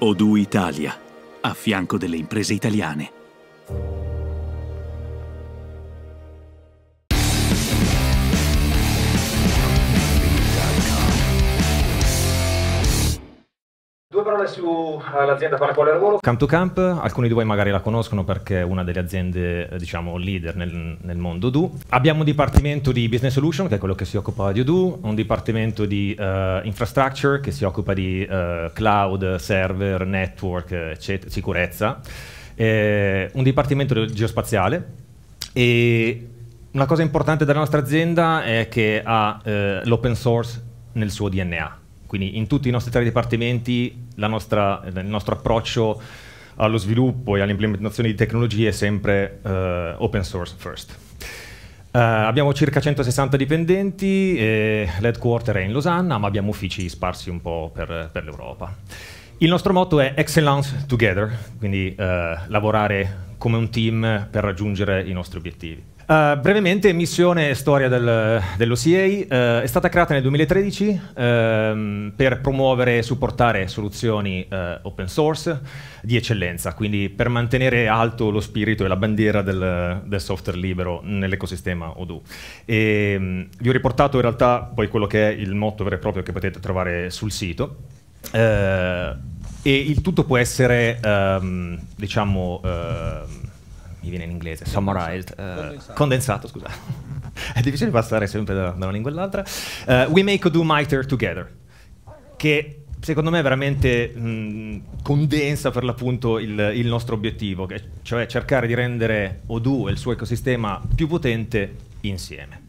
Odoo Italia, a fianco delle imprese italiane. parole sull'azienda eh, per la quale lavoro. Camp to Camp, alcuni di voi magari la conoscono perché è una delle aziende, eh, diciamo, leader nel, nel mondo Odoo. Abbiamo un dipartimento di Business Solution, che è quello che si occupa di Odoo, un dipartimento di uh, Infrastructure, che si occupa di uh, cloud, server, network, eccetera, sicurezza, eh, un dipartimento geospaziale e una cosa importante della nostra azienda è che ha eh, l'open source nel suo DNA quindi in tutti i nostri tre dipartimenti nostra, il nostro approccio allo sviluppo e all'implementazione di tecnologie è sempre eh, open source first. Uh, abbiamo circa 160 dipendenti, l'headquarter è in Losanna, ma abbiamo uffici sparsi un po' per, per l'Europa. Il nostro motto è Excellence Together, quindi eh, lavorare come un team per raggiungere i nostri obiettivi. Uh, brevemente, missione e storia del, dell'OCA uh, eh, è stata creata nel 2013 uh, ehm, per promuovere e supportare soluzioni eh, open source di eccellenza, quindi per mantenere alto lo spirito e la bandiera del, del software libero nell'ecosistema Odoo. E, um, vi ho riportato in realtà poi quello che è il motto vero e proprio che potete trovare sul sito. e il tutto può essere, um, diciamo, ehm, mi viene in inglese, summarized, eh, condensato, condensato scusa. È difficile passare sempre da, da una lingua all'altra. Uh, we make do miter together, che secondo me veramente mh, condensa per l'appunto il, il nostro obiettivo, cioè cercare di rendere Odoo e il suo ecosistema più potente insieme.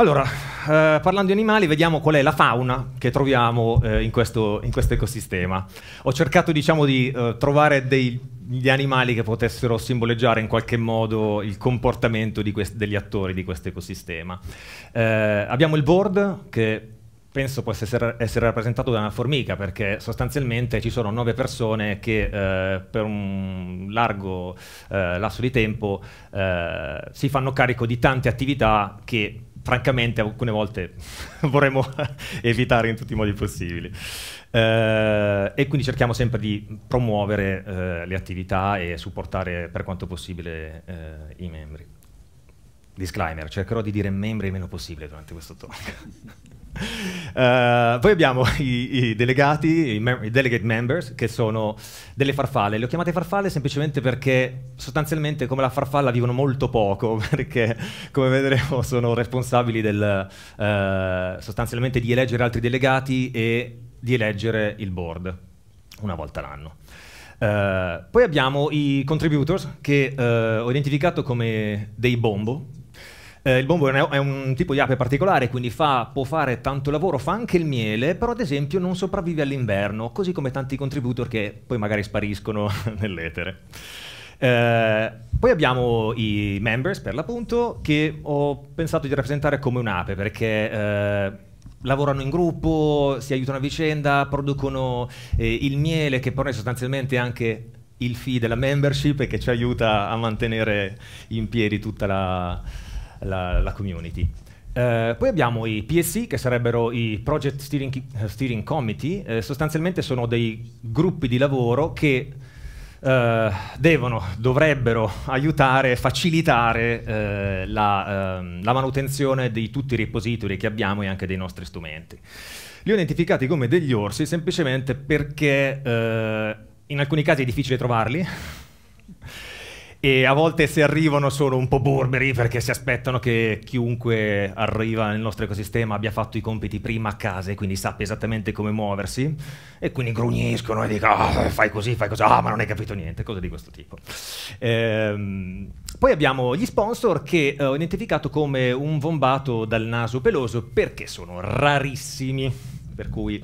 Allora, eh, parlando di animali, vediamo qual è la fauna che troviamo eh, in, questo, in, questo, ecosistema. Ho cercato diciamo, di eh, trovare gli animali che potessero simboleggiare in qualche modo il comportamento degli attori di questo ecosistema. Eh, abbiamo il board che penso possa essere, essere, rappresentato da una formica perché sostanzialmente ci sono nove persone che eh, per un largo eh, lasso di tempo eh, si fanno carico di tante attività che francamente alcune volte vorremmo evitare in tutti i modi possibili. Eh, e quindi cerchiamo sempre di promuovere eh, le attività e supportare per quanto possibile eh, i membri. Disclaimer, cercherò di dire membri il meno possibile durante questo talk. Uh, eh, poi abbiamo i, i delegati, i, mem i, delegate members, che sono delle farfalle. Le ho chiamate farfalle semplicemente perché sostanzialmente come la farfalla vivono molto poco, perché come vedremo sono responsabili del, uh, sostanzialmente di eleggere altri delegati e di eleggere il board una volta l'anno. Uh, poi abbiamo i contributors che ho identificato come dei bombo, eh, il bombo è un tipo di ape particolare, quindi fa, può fare tanto lavoro, fa anche il miele, però ad esempio non sopravvive all'inverno, così come tanti contributor che poi magari spariscono nell'etere. Eh, poi abbiamo i members, per l'appunto, che ho pensato di rappresentare come un'ape, perché... Eh, lavorano in gruppo, si aiutano a vicenda, producono eh, il miele che poi è sostanzialmente anche il fee della membership e che ci aiuta a mantenere in piedi tutta la, la, la community. Eh, poi abbiamo i PSC, che sarebbero i Project Steering, eh, Steering Committee, eh, sostanzialmente sono dei gruppi di lavoro che eh, devono, dovrebbero aiutare, facilitare eh, la, ehm, la manutenzione di tutti i repository che abbiamo e anche dei nostri strumenti. Li ho identificati come degli orsi semplicemente perché eh, in alcuni casi è difficile trovarli, e a volte se arrivano sono un po' burberi perché si aspettano che chiunque arriva nel nostro ecosistema abbia fatto i compiti prima a casa e quindi sappia esattamente come muoversi e quindi grugniscono e dicono oh, fai così, fai così, ah oh, ma non hai capito niente, cose di questo tipo. Ehm, poi abbiamo gli sponsor che eh, ho identificato come un vombato dal naso peloso perché sono rarissimi per cui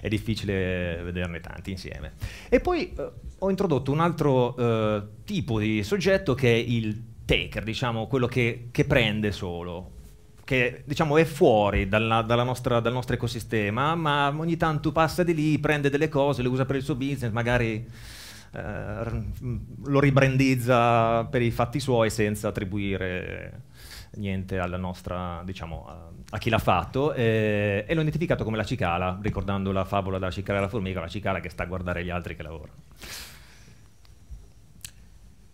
è difficile vederne tanti insieme. E poi eh, ho introdotto un altro eh, tipo di soggetto che è il taker, diciamo, quello che, che prende solo, che diciamo, è fuori dalla, dalla nostra, dal nostro ecosistema, ma ogni tanto passa di lì, prende delle cose, le usa per il suo business, magari eh, lo ribrandizza per i fatti suoi senza attribuire niente alla nostra, diciamo, a chi l'ha fatto eh, e l'ho identificato come la cicala, ricordando la favola della cicala e la formica, la cicala che sta a guardare gli altri che lavorano.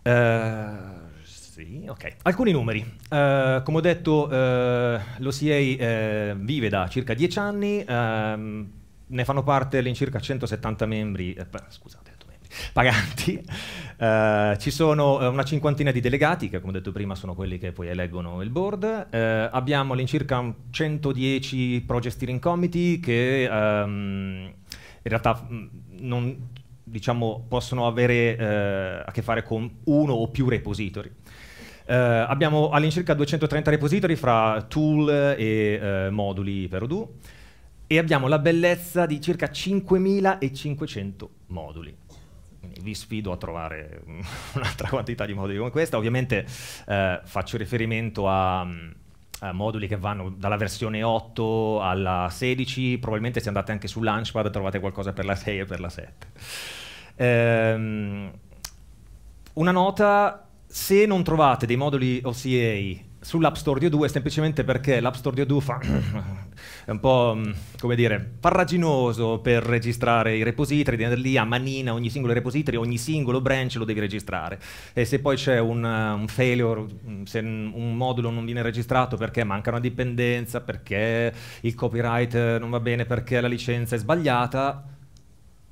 Uh, sì, okay. Alcuni numeri. Uh, come ho detto, uh, eh, l'OCA vive da circa 10 anni, ehm, ne fanno parte all'incirca 170 membri, eh, scusa, membri, paganti. Eh, ci sono eh, una cinquantina di delegati, che come ho detto prima sono quelli che poi eleggono il board. Eh, abbiamo all'incirca 110 project steering committee che ehm, in realtà mm, non, diciamo, possono avere eh, a che fare con uno o più repository. Eh, abbiamo all'incirca 230 repository fra tool e eh, moduli per Odoo e abbiamo la bellezza di circa 5500 moduli vi sfido a trovare mm, un'altra quantità di moduli come questa. Ovviamente eh, faccio riferimento a, mm, a, moduli che vanno dalla versione 8 alla 16, probabilmente se andate anche su Launchpad trovate qualcosa per la 6 e per la 7. Ehm, una nota, se non trovate dei moduli OCA sull'App Store di O2 semplicemente perché l'App Store di O2 fa è un po' mm, come dire farraginoso per registrare i repository, devi andare lì a manina ogni singolo repository, ogni singolo branch lo devi registrare e se poi c'è un, un failure, mm, se un modulo non viene registrato perché manca una dipendenza, perché il copyright non va bene, perché la licenza è sbagliata,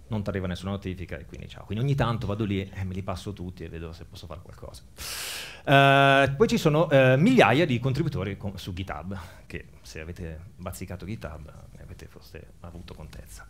non ti arriva nessuna notifica e quindi ciao. Quindi ogni tanto vado lì e eh, me li passo tutti e vedo se posso fare qualcosa. Uh, poi ci sono uh, migliaia di contributori con, su GitHub, che se avete bazzicato GitHub ne avete forse avuto contezza.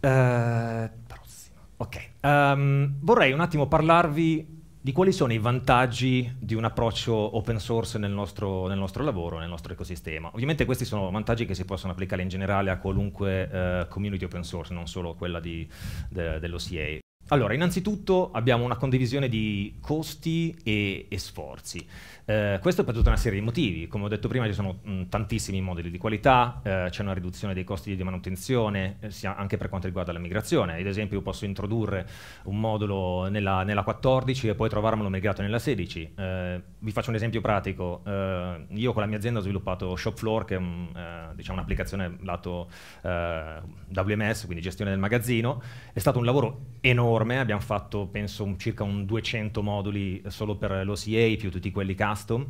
Uh, eh, prossimo. Ok, um, vorrei un attimo parlarvi di quali sono i vantaggi di un approccio open source nel nostro, nel nostro, lavoro, nel nostro ecosistema. Ovviamente questi sono vantaggi che si possono applicare in generale a qualunque eh, community open source, non solo quella di, de, dell'OCA. Allora, innanzitutto abbiamo una condivisione di costi e, e sforzi. Eh, questo per tutta una serie di motivi. Come ho detto prima, ci sono mh, tantissimi modelli di qualità, eh, c'è una riduzione dei costi di manutenzione, eh, anche per quanto riguarda la migrazione. Ad esempio, io posso introdurre un modulo nella, nella 14 e poi trovarmelo migrato nella 16. Eh, vi faccio un esempio pratico. Eh, io con la mia azienda ho sviluppato Shopfloor, che è un, eh, diciamo un'applicazione lato WMS, quindi gestione del magazzino. È stato un lavoro enorme enorme, abbiamo fatto penso un, circa un 200 moduli solo per l'OCA più tutti quelli custom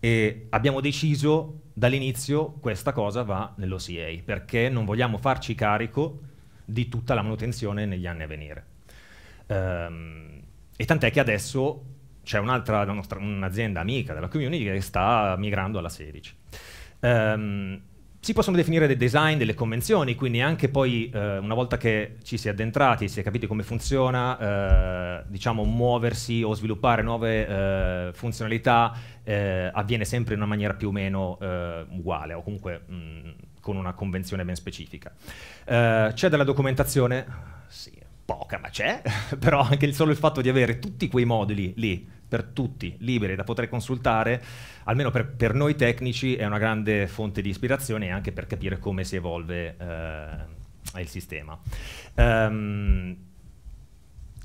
e abbiamo deciso dall'inizio questa cosa va nell'OCA perché non vogliamo farci carico di tutta la manutenzione negli anni a venire. Um, e tant'è che adesso c'è un'altra, un'azienda amica della community che sta migrando alla 16. Um, ehm, si possono definire dei design, delle convenzioni, quindi anche poi eh, una volta che ci si è addentrati, si è capito come funziona, eh, diciamo muoversi o sviluppare nuove eh, funzionalità eh, avviene sempre in una maniera più o meno eh, uguale o comunque mh, con una convenzione ben specifica. Eh, c'è della documentazione? Sì, poca ma c'è, però anche solo il fatto di avere tutti quei moduli lì per tutti, liberi da poter consultare, almeno per, per noi tecnici è una grande fonte di ispirazione e anche per capire come si evolve eh, il sistema. Um,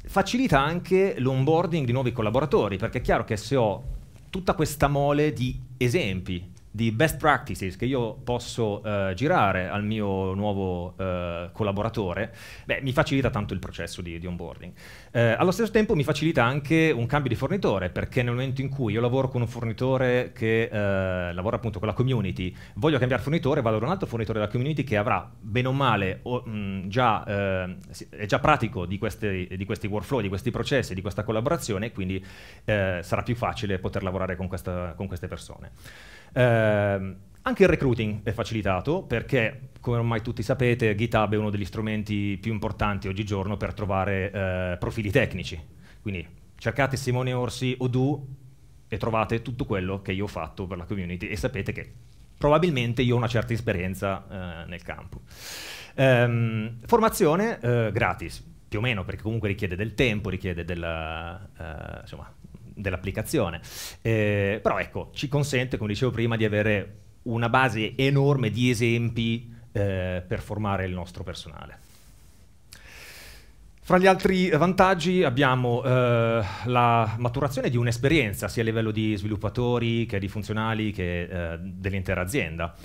facilita anche l'onboarding di nuovi collaboratori, perché è chiaro che se ho tutta questa mole di esempi di best practices che io posso eh, girare al mio nuovo eh, collaboratore, beh, mi facilita tanto il processo di, di onboarding. Eh, allo stesso tempo mi facilita anche un cambio di fornitore, perché nel momento in cui io lavoro con un fornitore che eh, lavora appunto con la community, voglio cambiare fornitore, vado da un altro fornitore della community che avrà bene o male o, mh, mm, già, eh, è già pratico di questi, di questi, workflow, di questi processi, di questa collaborazione, quindi eh, sarà più facile poter lavorare con, questa, con queste persone. Eh, anche il recruiting è facilitato perché, come ormai tutti sapete, GitHub è uno degli strumenti più importanti oggigiorno per trovare eh, profili tecnici. Quindi cercate Simone Orsi o Du e trovate tutto quello che io ho fatto per la community e sapete che probabilmente io ho una certa esperienza eh, nel campo. Ehm, formazione eh, gratis, più o meno, perché comunque richiede del tempo, richiede della, eh, insomma, dell'applicazione. Eh, però ecco, ci consente, come dicevo prima, di avere una base enorme di esempi eh, per formare il nostro personale. Fra gli altri vantaggi abbiamo eh, la maturazione di un'esperienza, sia a livello di sviluppatori che di funzionali che eh, dell'intera azienda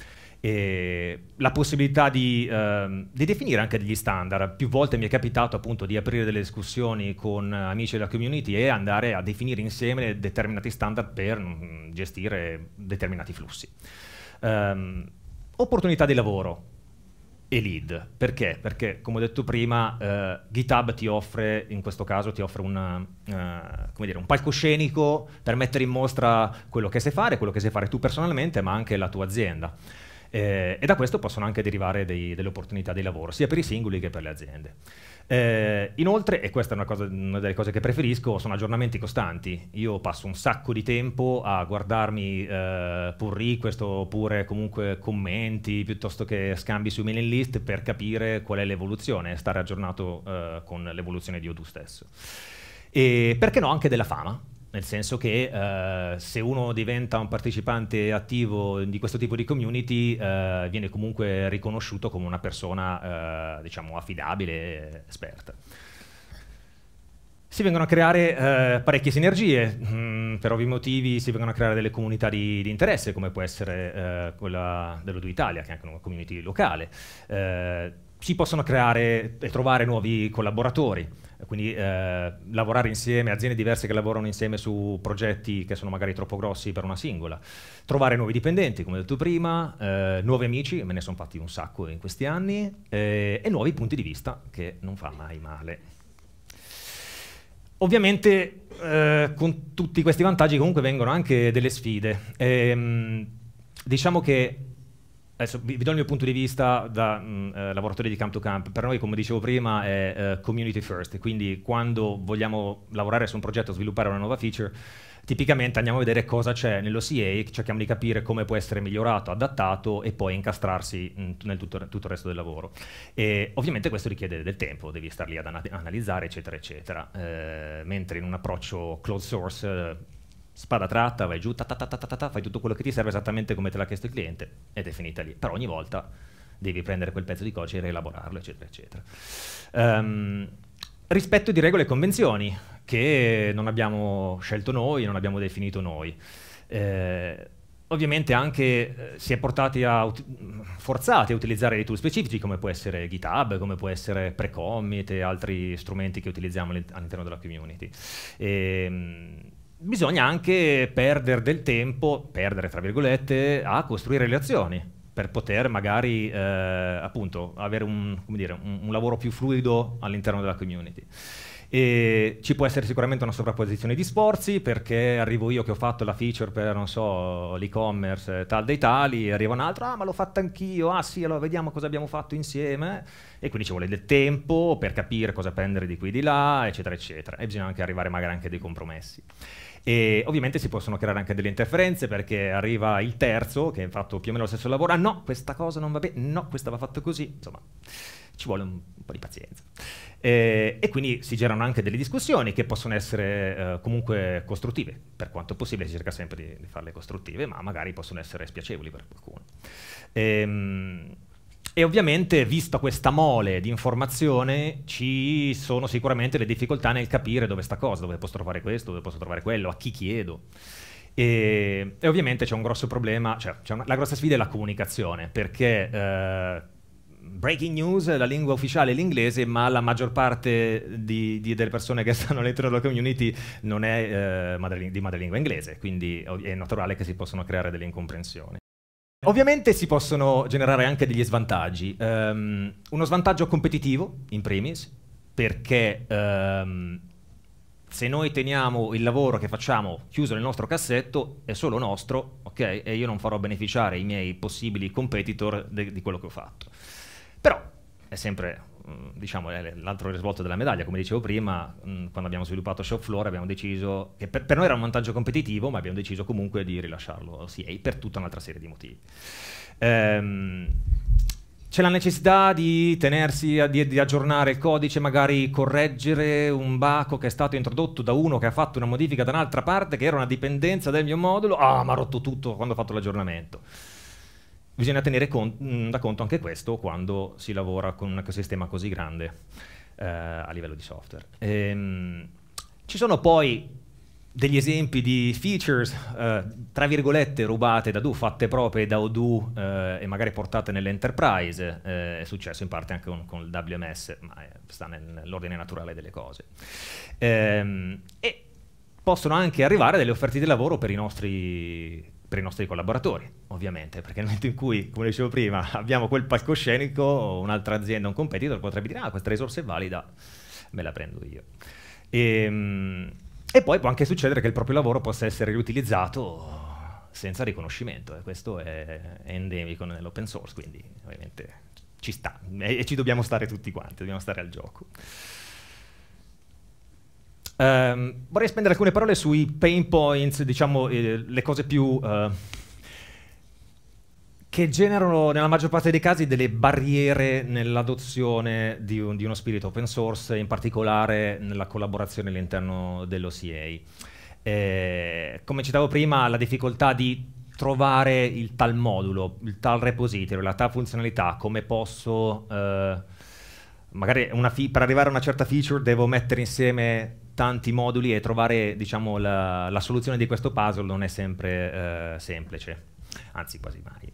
eh, la possibilità di, eh, di, definire anche degli standard. Più volte mi è capitato appunto di aprire delle discussioni con amici della community e andare a definire insieme determinati standard per mh, mm, gestire determinati flussi. Um, opportunità di lavoro e lead. Perché? Perché, come ho detto prima, eh, GitHub ti offre, in questo caso, ti offre una, eh, dire, un palcoscenico per mettere in mostra quello che sai fare, quello che sai fare tu personalmente, ma anche la tua azienda eh, e da questo possono anche derivare dei, delle opportunità di lavoro, sia per i singoli che per le aziende. Eh, inoltre, e questa è una, cosa, una, delle cose che preferisco, sono aggiornamenti costanti. Io passo un sacco di tempo a guardarmi eh, pull request oppure comunque commenti piuttosto che scambi su mailing list per capire qual è l'evoluzione e stare aggiornato eh, con l'evoluzione di Odoo stesso. E perché no anche della fama? nel senso che eh, se uno diventa un partecipante attivo di questo tipo di community eh, viene comunque riconosciuto come una persona eh, diciamo affidabile, esperta. Si vengono a creare eh, parecchie sinergie, mm, per ovvi motivi si vengono a creare delle comunità di, di interesse come può essere eh, quella dell'Odu Italia che è anche una community locale, eh, si possono creare e trovare nuovi collaboratori quindi eh, lavorare insieme, aziende diverse che lavorano insieme su progetti che sono magari troppo grossi per una singola, trovare nuovi dipendenti, come ho detto prima, eh, nuovi amici, me ne sono fatti un sacco in questi anni, eh, e nuovi punti di vista, che non fa mai male. Ovviamente eh, con tutti questi vantaggi comunque vengono anche delle sfide. Ehm, diciamo che adesso vi, do il mio punto di vista da mh, eh, lavoratore di camp to camp. Per noi, come dicevo prima, è uh, community first, quindi quando vogliamo lavorare su un progetto, sviluppare una nuova feature, tipicamente andiamo a vedere cosa c'è nell'OCA, cerchiamo di capire come può essere migliorato, adattato e poi incastrarsi mh, nel tutto, tutto, il resto del lavoro. E ovviamente questo richiede del tempo, devi star lì ad analizzare, eccetera, eccetera. Eh, mentre in un approccio closed source spada tratta, vai giù, ta ta ta ta ta ta, fai tutto quello che ti serve esattamente come te l'ha chiesto il cliente ed è finita lì. Però ogni volta devi prendere quel pezzo di codice e rielaborarlo, eccetera, eccetera. Um, rispetto di regole e convenzioni che non abbiamo scelto noi, non abbiamo definito noi. Eh, ovviamente anche eh, si è portati a forzati a utilizzare dei tool specifici come può essere GitHub, come può essere Precommit e altri strumenti che utilizziamo all'interno della community. E, ehm, bisogna anche perdere del tempo, perdere tra virgolette, a costruire relazioni per poter magari eh, appunto avere un, dire, un, un lavoro più fluido all'interno della community. E ci può essere sicuramente una sovrapposizione di sforzi perché arrivo io che ho fatto la feature per, so, l'e-commerce tal dei tali, arriva un altro, ah ma l'ho fatta anch'io, ah sì, allora vediamo cosa abbiamo fatto insieme e quindi ci vuole del tempo per capire cosa prendere di qui e di là, eccetera, eccetera. E bisogna anche arrivare magari anche a dei compromessi. E ovviamente si possono creare anche delle interferenze perché arriva il terzo che ha fatto più o meno lo stesso lavoro. Ah no, questa cosa non va bene, no, questa va fatta così. Insomma, ci vuole un po' di pazienza. Eh, e quindi si generano anche delle discussioni che possono essere eh, comunque costruttive, per quanto possibile si cerca sempre di, di, farle costruttive, ma magari possono essere spiacevoli per qualcuno. Ehm, e ovviamente, vista questa mole di informazione, ci sono sicuramente le difficoltà nel capire dove sta cosa, dove posso trovare questo, dove posso trovare quello, a chi chiedo. E, e ovviamente c'è un grosso problema, cioè una, la grossa sfida è la comunicazione, perché eh, breaking news, la lingua ufficiale è l'inglese, ma la maggior parte di, di, delle persone che stanno all'interno della community non è eh, madrelingua, di madrelingua inglese, quindi è naturale che si possano creare delle incomprensioni. Eh. Ovviamente si possono generare anche degli svantaggi. Um, uno svantaggio competitivo, in primis, perché um, se noi teniamo il lavoro che facciamo chiuso nel nostro cassetto, è solo nostro, ok? E io non farò beneficiare i miei possibili competitor di quello che ho fatto. Però è sempre diciamo, è l'altro risvolto della medaglia. Come dicevo prima, mh, quando abbiamo sviluppato Shopfloor abbiamo deciso, che per, per, noi era un vantaggio competitivo, ma abbiamo deciso comunque di rilasciarlo CA per tutta un'altra serie di motivi. Ehm, c'è la necessità di tenersi, di, di, aggiornare il codice, magari correggere un baco che è stato introdotto da uno che ha fatto una modifica da un'altra parte, che era una dipendenza del mio modulo, ah, ma ha rotto tutto quando ho fatto l'aggiornamento Bisogna tenere con, mm, da conto anche questo quando si lavora con un ecosistema così grande eh, a livello di software. Ehm, ci sono poi degli esempi di features, eh, tra virgolette, rubate da Do, fatte proprie da Odoo eh, e magari portate nell'enterprise, eh, è successo in parte anche con, con il WMS, ma eh, sta nell'ordine naturale delle cose. Ehm, e possono anche arrivare delle offerte di lavoro per i nostri per i nostri collaboratori, ovviamente, perché nel momento in cui, come dicevo prima, abbiamo quel palcoscenico, un'altra azienda, un competitor potrebbe dire, ah, questa risorsa è valida, me la prendo io. E, ehm, e poi può anche succedere che il proprio lavoro possa essere riutilizzato senza riconoscimento, e questo è, è endemico nell'open source, quindi ovviamente ci sta, e, e ci dobbiamo stare tutti quanti, dobbiamo stare al gioco. Um, vorrei spendere alcune parole sui pain points, diciamo eh, le cose più... Uh, che generano nella maggior parte dei casi delle barriere nell'adozione di, un, di, uno spirito open source, in particolare nella collaborazione all'interno dell'OCA. Eh, come citavo prima, la difficoltà di trovare il tal modulo, il tal repository, la tal funzionalità, come posso... Eh, magari per arrivare a una certa feature devo mettere insieme tanti moduli e trovare diciamo, la, la, soluzione di questo puzzle non è sempre eh, semplice, anzi quasi mai.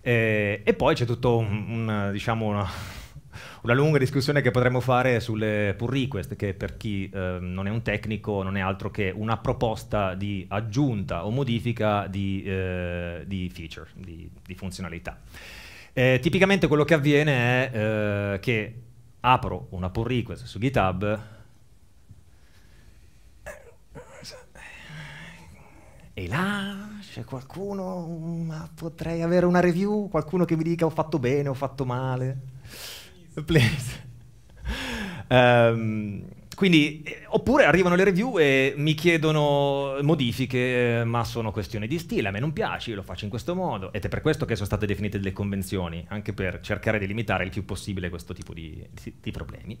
Eh, e poi c'è tutta un, un, diciamo, una, una, lunga discussione che potremmo fare sulle pull request, che per chi eh, non è un tecnico non è altro che una proposta di aggiunta o modifica di, eh, di feature, di, di funzionalità. Eh, tipicamente quello che avviene è eh, che apro una pull request su GitHub, E là c'è qualcuno, ma mm, ah, potrei avere una review, qualcuno che mi dica ho fatto bene, ho fatto male. Please. um, quindi, eh, oppure arrivano le review e mi chiedono modifiche, eh, ma sono questioni di stile, a me non piace, io lo faccio in questo modo. Ed è per questo che sono state definite delle convenzioni, anche per cercare di limitare il più possibile questo tipo di, di, di problemi.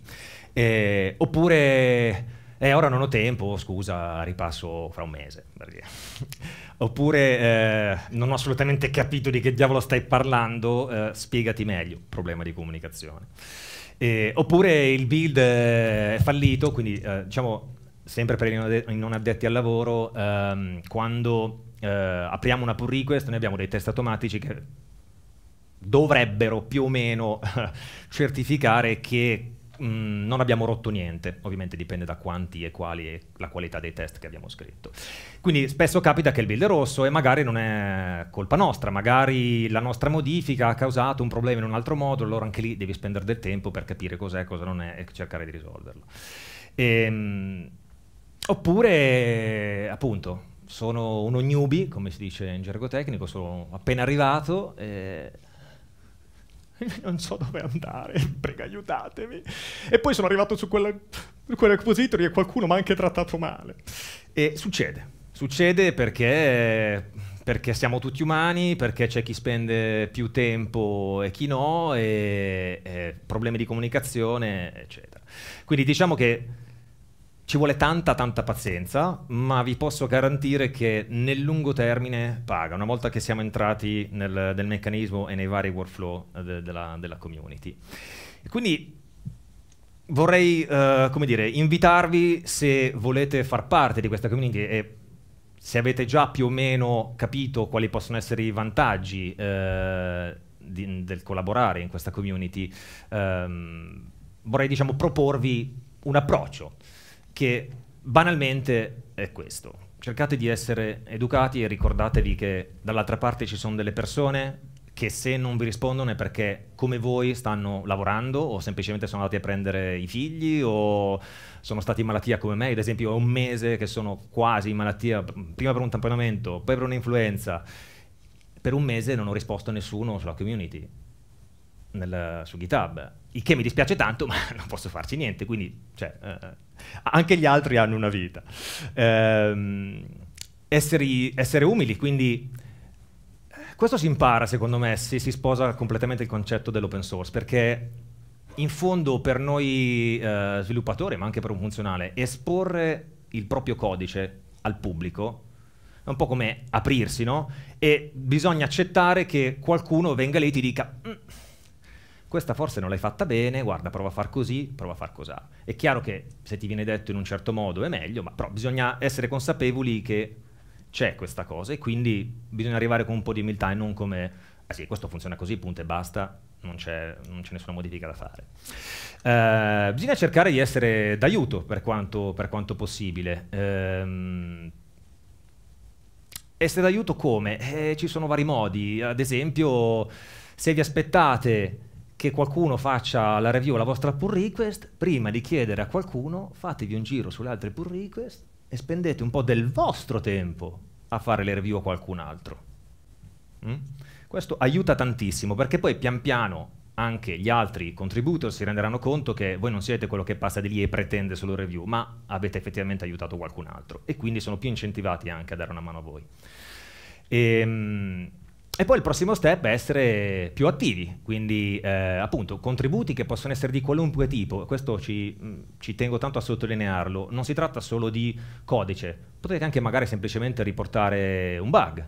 Eh, oppure e eh, ora non ho tempo, scusa, ripasso fra un mese. Oppure, eh, non ho assolutamente capito di che diavolo stai parlando, eh, spiegati meglio, problema di comunicazione. Eh, oppure il build eh, è fallito, quindi eh, diciamo sempre per i non addetti al lavoro, ehm, quando apriamo una pull request noi abbiamo dei test automatici che dovrebbero più o meno certificare che mh, mm, non abbiamo rotto niente, ovviamente dipende da quanti e quali e la qualità dei test che abbiamo scritto. Quindi spesso capita che il build è rosso e magari non è colpa nostra, magari la nostra modifica ha causato un problema in un altro modo, allora anche lì devi spendere del tempo per capire cos'è, cosa non è e cercare di risolverlo. Ehm, oppure, appunto, sono uno newbie, come si dice in gergo tecnico, sono appena arrivato eh, non so dove andare, prego aiutatemi. E poi sono arrivato su quella, quella repository e qualcuno mi ha anche trattato male. E succede, succede perché, perché siamo tutti umani, perché c'è chi spende più tempo e chi no, e, e problemi di comunicazione, eccetera. Quindi diciamo che ci vuole tanta, tanta pazienza, ma vi posso garantire che nel lungo termine paga. Una volta che siamo entrati nel, nel meccanismo e nei vari workflow eh, de, della, della, community. quindi vorrei, uh, come dire, invitarvi se volete far parte di questa community e se avete già più o meno capito quali possono essere i vantaggi eh, di, del collaborare in questa community, ehm, vorrei diciamo, proporvi un approccio che banalmente è questo. Cercate di essere educati e ricordatevi che dall'altra parte ci sono delle persone che se non vi rispondono è perché come voi stanno lavorando o semplicemente sono andati a prendere i figli o sono stati in malattia come me, ad esempio ho un mese che sono quasi in malattia, prima per un tamponamento, poi per un'influenza. Per un mese non ho risposto a nessuno sulla community, nel, su GitHub, il che mi dispiace tanto ma non posso farci niente, quindi cioè, eh, eh anche gli altri hanno una vita. Eh, esseri, essere umili, quindi questo si impara secondo me se si sposa completamente il concetto dell'open source, perché in fondo per noi eh, sviluppatori, ma anche per un funzionale, esporre il proprio codice al pubblico è un po' come aprirsi, no? E bisogna accettare che qualcuno venga lì e ti dica... Mm, questa forse non l'hai fatta bene, guarda, prova a far così, prova a far cos'ha. È chiaro che se ti viene detto in un certo modo è meglio, ma però bisogna essere consapevoli che c'è questa cosa e quindi bisogna arrivare con un po' di umiltà e non come, ah sì, questo funziona così, punto e basta, non c'è, non c'è nessuna modifica da fare. Eh, bisogna cercare di essere d'aiuto per quanto, per quanto possibile. Eh, essere d'aiuto come? Eh, ci sono vari modi, ad esempio se vi aspettate che qualcuno faccia la review alla vostra pull request, prima di chiedere a qualcuno fatevi un giro sulle altre pull request e spendete un po' del vostro tempo a fare le review a qualcun altro. Mm? Questo aiuta tantissimo perché poi pian piano anche gli altri contributor si renderanno conto che voi non siete quello che passa di lì e pretende solo review, ma avete effettivamente aiutato qualcun altro e quindi sono più incentivati anche a dare una mano a voi. Ehm... E poi il prossimo step è essere più attivi, quindi eh, appunto contributi che possono essere di qualunque tipo, questo ci, mm, ci, tengo tanto a sottolinearlo, non si tratta solo di codice, potete anche magari semplicemente riportare un bug,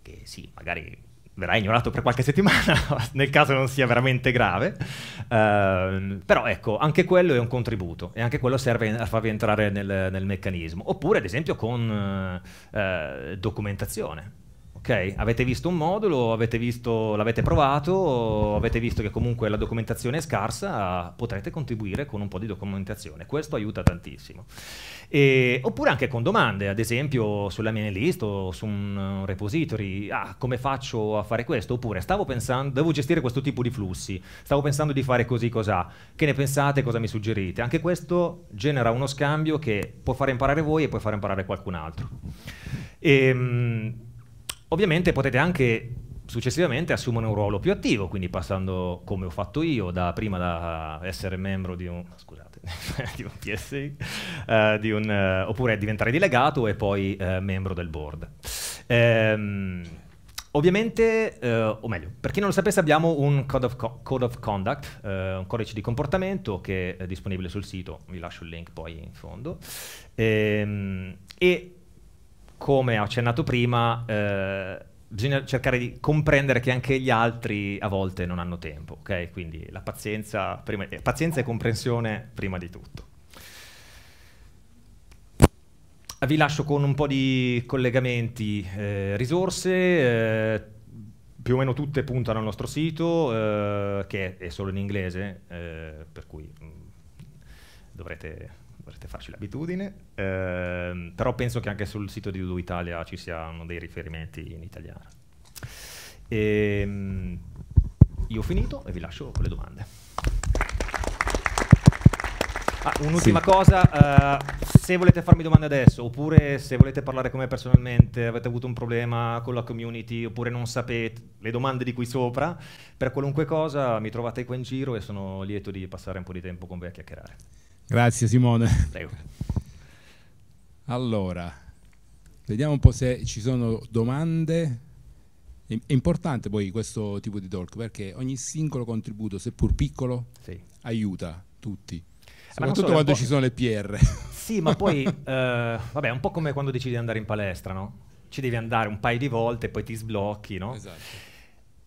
che sì, magari verrà ignorato per qualche settimana, nel caso non sia veramente grave, uh, però ecco, anche quello è un contributo e anche quello serve a farvi entrare nel, nel meccanismo, oppure ad esempio con uh, documentazione Ok, avete visto un modulo, l'avete provato, avete visto che comunque la documentazione è scarsa, potrete contribuire con un po' di documentazione, questo aiuta tantissimo. E, oppure anche con domande, ad esempio sulla mia list o su un repository, ah, come faccio a fare questo? Oppure stavo pensando, devo gestire questo tipo di flussi, stavo pensando di fare così, cos'ha, che ne pensate, cosa mi suggerite? Anche questo genera uno scambio che può fare imparare voi e può fare imparare qualcun altro. E, ehm, Ovviamente potete anche successivamente assumere un ruolo più attivo, quindi passando come ho fatto io, da prima da essere membro di un, scusate, di un PSI, uh, eh, di un, uh, oppure diventare delegato e poi uh, membro del board. Um, ovviamente, o meglio, per chi non lo sapesse abbiamo un Code of, co code of Conduct, un codice di comportamento che è disponibile sul sito, vi lascio il link poi in fondo, um, e come ho accennato prima, eh, bisogna cercare di comprendere che anche gli altri a volte non hanno tempo, ok? Quindi la pazienza, prima, eh, pazienza e comprensione prima di tutto. Vi lascio con un po' di collegamenti, eh, risorse, eh, più o meno tutte puntano al nostro sito, eh, che è solo in inglese, eh, per cui mh, mm, dovrete potrete farci l'abitudine, eh, però penso che anche sul sito di Udo Italia ci siano dei riferimenti in italiano. E, ehm, io ho finito e vi lascio con le domande. Ah, un'ultima sì. cosa, eh, se volete farmi domande adesso, oppure se volete parlare con me personalmente, avete avuto un problema con la community, oppure non sapete le domande di qui sopra, per qualunque cosa mi trovate qua in giro e sono lieto di passare un po' di tempo con voi a chiacchierare. Grazie Simone. Prego. Allora, vediamo un po' se ci sono domande. È importante poi questo tipo di talk perché ogni singolo contributo, seppur piccolo, sì. aiuta tutti. Eh, Soprattutto quando ci sono le PR. Sì, ma poi, eh, vabbè, è un po' come quando decidi di andare in palestra, no? Ci devi andare un paio di volte, poi ti sblocchi, no? Esatto.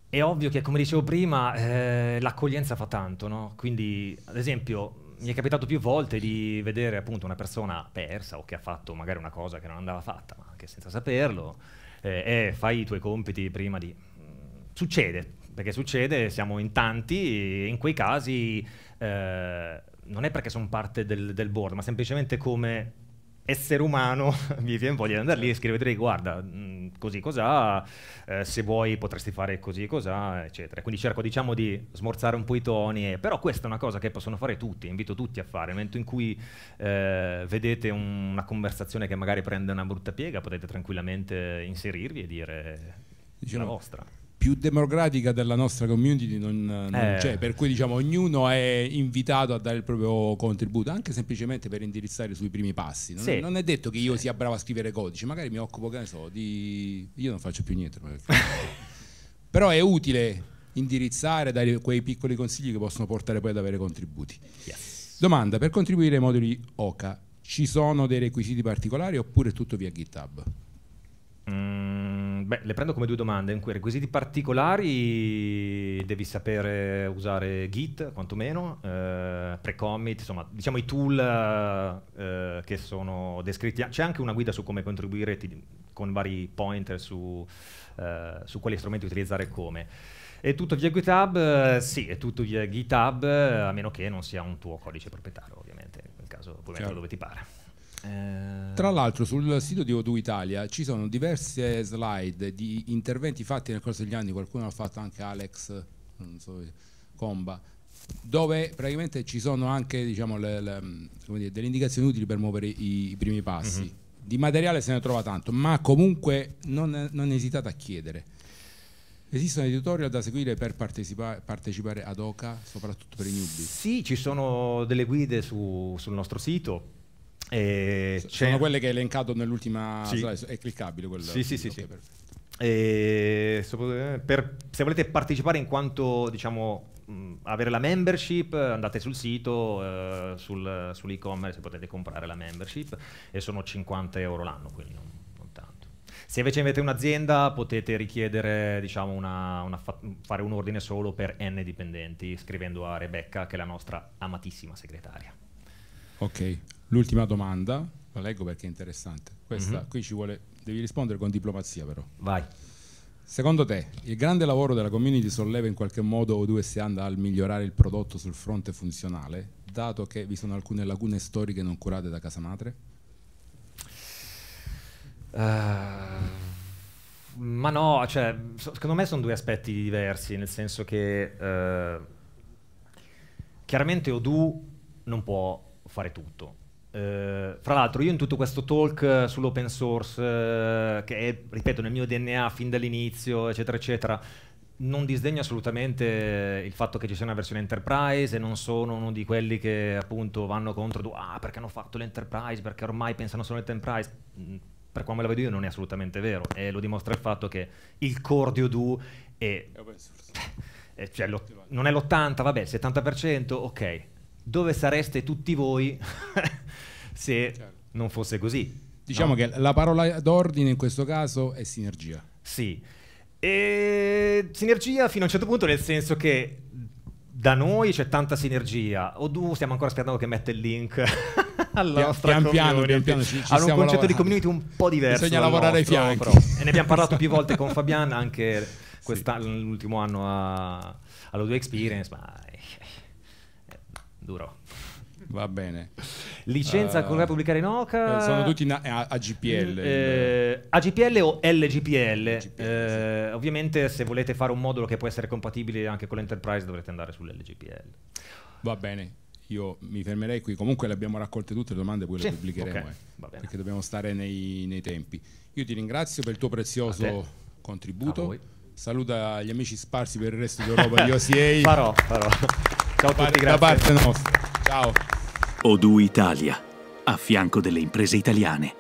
È ovvio che, come dicevo prima, eh, l'accoglienza fa tanto, no? Quindi, ad esempio, mi è capitato più volte di vedere appunto una persona persa o che ha fatto magari una cosa che non andava fatta, ma anche senza saperlo, eh, e fai i tuoi compiti prima di... Mm, succede, perché succede, siamo in tanti e in quei casi eh, non è perché sono parte del, del board, ma semplicemente come essere umano mi viene voglia di andare lì e scrivere guarda, mm, così cos'ha, eh, se vuoi potresti fare così cos'ha, eccetera. Quindi cerco diciamo di smorzare un po' i toni, e, però questa è una cosa che possono fare tutti, invito tutti a fare, nel momento in cui eh, vedete un, una conversazione che magari prende una brutta piega potete tranquillamente inserirvi e dire diciamo, la vostra più democratica della nostra community non, non eh. c'è, per cui diciamo ognuno è invitato a dare il proprio contributo, anche semplicemente per indirizzare sui primi passi. Non, sì. non è detto che io sia bravo a scrivere codici, magari mi occupo, che ne so, di... Io non faccio più niente. Però è utile indirizzare, dare quei piccoli consigli che possono portare poi ad avere contributi. Yes. Domanda, per contribuire ai moduli OCA ci sono dei requisiti particolari oppure tutto via GitHub? Mm Beh, le prendo come due domande. In cui requisiti particolari devi sapere usare Git, quantomeno, eh, pre-commit, insomma, diciamo i tool eh, che sono descritti. C'è anche una guida su come contribuire ti, con vari pointer su, eh, su quali strumenti utilizzare e come. È tutto via GitHub? Eh, sì, è tutto via GitHub, eh, a meno che non sia un tuo codice proprietario, ovviamente. In quel caso puoi certo. metterlo dove ti pare. Eh, Tra l'altro sul sito di O2 Italia ci sono diverse slide di interventi fatti nel corso degli anni, qualcuno l'ha fatto anche Alex so, Comba, dove praticamente ci sono anche diciamo, le, le, dire, delle indicazioni utili per muovere i, i primi passi. Mm-hmm. Di materiale se ne trova tanto, ma comunque non, non esitate a chiedere. Esistono dei tutorial da seguire per partecipa- partecipare ad OCA, soprattutto per i newbie? Sì, ci sono delle guide su, sul nostro sito eh, Sono quelle che hai elencato nell'ultima sì. slide, è cliccabile quello. Sì, sì, sì. Okay, sì. Per, se volete partecipare in quanto diciamo avere la membership, andate sul sito, eh, sul, sull'e-commerce potete comprare la membership e sono 50 euro l'anno, quindi non, non tanto. Se invece avete un'azienda potete richiedere, diciamo, una, una fa- fare un ordine solo per N dipendenti scrivendo a Rebecca che è la nostra amatissima segretaria. Ok, L'ultima domanda, la leggo perché è interessante. Questa mm -hmm. qui ci vuole, devi rispondere con diplomazia però. Vai. Secondo te, il grande lavoro della community solleva in qualche modo O2S anda al migliorare il prodotto sul fronte funzionale, dato che vi sono alcune lacune storiche non curate da casa madre? Uh, ma no, cioè, secondo me sono due aspetti diversi, nel senso che uh, chiaramente Odoo non può fare tutto, eh, fra l'altro, io in tutto questo talk eh, sull'open source, eh, che è, ripeto, nel mio DNA fin dall'inizio, eccetera, eccetera, non disdegno assolutamente eh, il fatto che ci sia una versione enterprise e non sono uno di quelli che appunto vanno contro, ah, perché hanno fatto l'enterprise, perché ormai pensano solo all'enterprise. Mm, per come la vedo io non è assolutamente vero e lo dimostra il fatto che il core di Odoo è... è cioè, lo, non è l'80, vabbè, il 70%, ok, dove sareste tutti voi se certo. non fosse così? Diciamo no? che la parola d'ordine in questo caso è sinergia. Sì, e sinergia fino a un certo punto nel senso che da noi c'è tanta sinergia. Oddu stiamo ancora aspettando che metta il link alla nostra pian piano, pian piano ci, ci hanno un concetto lavorando. di community un po' diverso. Bisogna lavorare nostro, ai fianchi. Però. E ne abbiamo parlato più volte con Fabian anche sì. l'ultimo anno a, allo Experience, ma duro. Va bene. Licenza uh, con pubblicare in OCA? Eh, sono tutti a- AGPL. Eh, AGPL eh, o LGPL. GPL, eh, sì. Ovviamente se volete fare un modulo che può essere compatibile anche con l'enterprise dovrete andare sull'LGPL. Va bene. Io mi fermerei qui. Comunque le abbiamo raccolte tutte le domande, poi le pubblicheremo. Okay, perché dobbiamo stare nei, nei, tempi. Io ti ringrazio per il tuo prezioso contributo. Saluta gli amici sparsi per il resto d'Europa, gli OCA. farò, farò. Ciao a tutti, grazie. Da parte nostra. Ciao. Odoo Italia, a fianco delle imprese italiane.